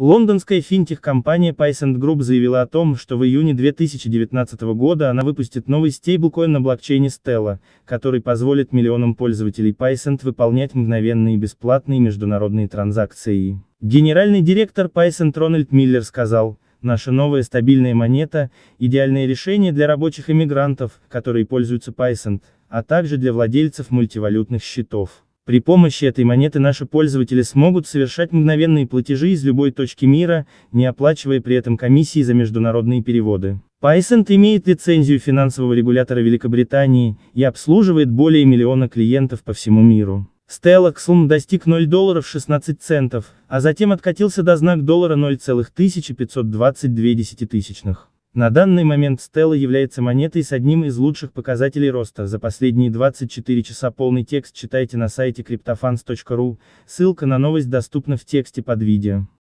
Лондонская финтех-компания Paysand Group заявила о том, что в июне 2019 года она выпустит новый стейблкоин на блокчейне Stellar, который позволит миллионам пользователей Paysand выполнять мгновенные бесплатные международные транзакции. Генеральный директор Paysand Рональд Миллер сказал, наша новая стабильная монета – идеальное решение для рабочих иммигрантов, которые пользуются Paysand, а также для владельцев мультивалютных счетов. При помощи этой монеты наши пользователи смогут совершать мгновенные платежи из любой точки мира, не оплачивая при этом комиссии за международные переводы. Paysend имеет лицензию финансового регулятора Великобритании и обслуживает более миллиона клиентов по всему миру. Stellar XLM достиг 0 долларов 16 центов, а затем откатился до знак доллара 0,1522 тысячных. На данный момент Стелла является монетой с одним из лучших показателей роста за последние 24 часа полный текст читайте на сайте CryptoFans.ru, ссылка на новость доступна в тексте под видео.